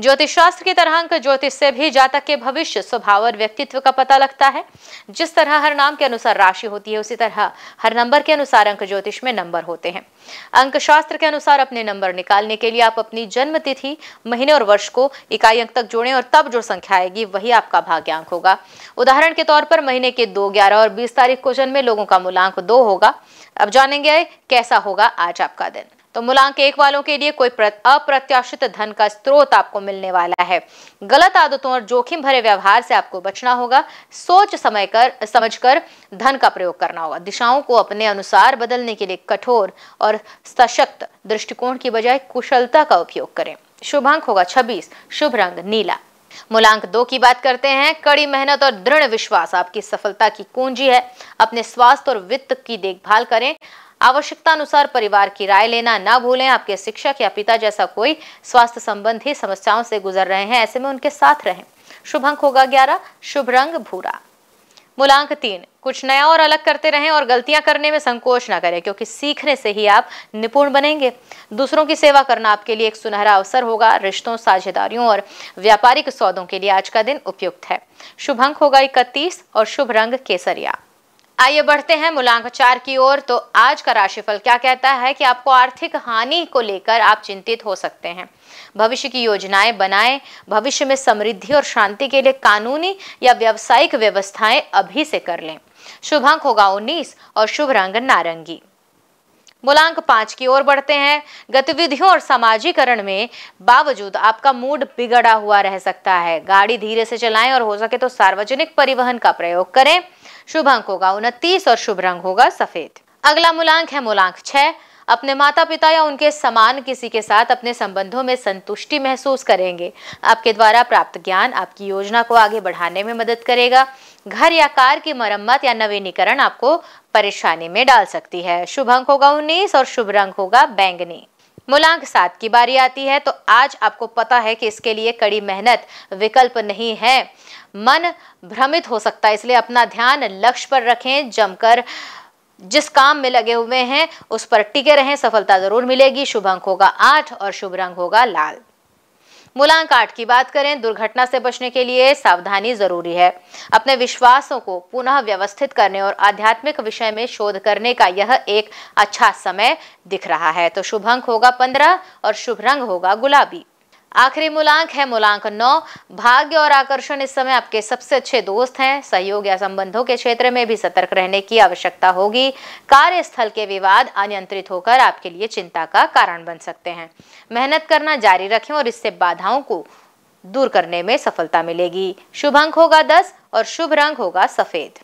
ज्योतिष शास्त्र की तरह अंक ज्योतिष से भी जातक के भविष्य स्वभाव और व्यक्तित्व का पता लगता है जिस तरह हर नाम के अनुसार राशि होती है उसी तरह हर नंबर के अनुसार अंक ज्योतिष में नंबर होते हैं अंक शास्त्र के अनुसार अपने नंबर निकालने के लिए आप अपनी जन्म तिथि महीने और वर्ष को इकाई अंक तक जोड़ें और तब जो संख्या आएगी वही आपका भाग्यांक होगा उदाहरण के तौर पर महीने के दो ग्यारह और बीस तारीख को जन्मे लोगों का मूलांक दो होगा अब जानेंगे कैसा होगा आज आपका दिन तो मूलांक एक वालों के लिए कोई अप्रत्याशित धन का स्रोत आपको मिलने वाला है गलत आदतों और जोखिम भरे व्यवहार से आपको बचना होगा सोच समय कर समझ कर धन का प्रयोग करना होगा दिशाओं को अपने अनुसार बदलने के लिए कठोर और सशक्त दृष्टिकोण की बजाय कुशलता का उपयोग करें शुभ अंक होगा छब्बीस शुभ रंग नीला मूलांक दो की बात करते हैं कड़ी मेहनत और दृढ़ विश्वास आपकी सफलता की कुंजी है अपने स्वास्थ्य और वित्त की देखभाल करें आवश्यकता अनुसार परिवार की राय लेना ना भूलें आपके शिक्षक या पिता जैसा कोई स्वास्थ्य संबंधी समस्याओं से गुजर रहे हैं ऐसे में उनके साथ रहें शुभ अंक होगा ग्यारह शुभ रंग भूरा मूलांक तीन कुछ नया और अलग करते रहें और गलतियां करने में संकोच ना करें क्योंकि सीखने से ही आप निपुण बनेंगे दूसरों की सेवा करना आपके लिए एक सुनहरा अवसर होगा रिश्तों साझेदारियों और व्यापारिक सौदों के लिए आज का दिन उपयुक्त है शुभ अंक होगा इकतीस और शुभ रंग केसरिया आइए बढ़ते हैं मूलांक चार की ओर तो आज का राशिफल क्या कहता है कि आपको आर्थिक हानि को लेकर आप चिंतित हो सकते हैं भविष्य की योजनाएं बनाएं भविष्य में समृद्धि और शांति के लिए कानूनी या व्यावसायिक व्यवस्थाएं अभी से कर लें शुभांक होगा उन्नीस और शुभ रंग नारंगी मूलांक पांच की ओर बढ़ते हैं गतिविधियों और सामाजिकरण में बावजूद आपका मूड बिगड़ा हुआ रह सकता है गाड़ी धीरे से चलाएं और हो सके तो सार्वजनिक परिवहन का प्रयोग करें शुभ अंक होगा उनतीस और शुभ रंग होगा सफेद अगला मूलांक है मूलांक छह अपने माता पिता या उनके समान किसी के साथ अपने संबंधों में संतुष्टि महसूस करेंगे आपके द्वारा प्राप्त ज्ञान आपकी योजना को आगे बढ़ाने में मदद करेगा घर या कार की मरम्मत या नवीनीकरण आपको परेशानी में डाल सकती है शुभ अंक होगा उन्नीस और शुभ रंग होगा बैंगनी मूलांक सात की बारी आती है तो आज आपको पता है कि इसके लिए कड़ी मेहनत विकल्प नहीं है मन भ्रमित हो सकता है इसलिए अपना ध्यान लक्ष्य पर रखें जमकर जिस काम में लगे हुए हैं उस पर टिके रहें सफलता जरूर मिलेगी शुभ अंक होगा आठ और शुभ रंग होगा लाल मूलांक आठ की बात करें दुर्घटना से बचने के लिए सावधानी जरूरी है अपने विश्वासों को पुनः व्यवस्थित करने और आध्यात्मिक विषय में शोध करने का यह एक अच्छा समय दिख रहा है तो शुभ अंक होगा पंद्रह और शुभ रंग होगा गुलाबी आखिरी मूलांक है मूलांक नौ भाग्य और आकर्षण इस समय आपके सबसे अच्छे दोस्त हैं सहयोग या संबंधों के क्षेत्र में भी सतर्क रहने की आवश्यकता होगी कार्यस्थल के विवाद अनियंत्रित होकर आपके लिए चिंता का कारण बन सकते हैं मेहनत करना जारी रखें और इससे बाधाओं को दूर करने में सफलता मिलेगी शुभ अंक होगा दस और शुभ रंग होगा सफेद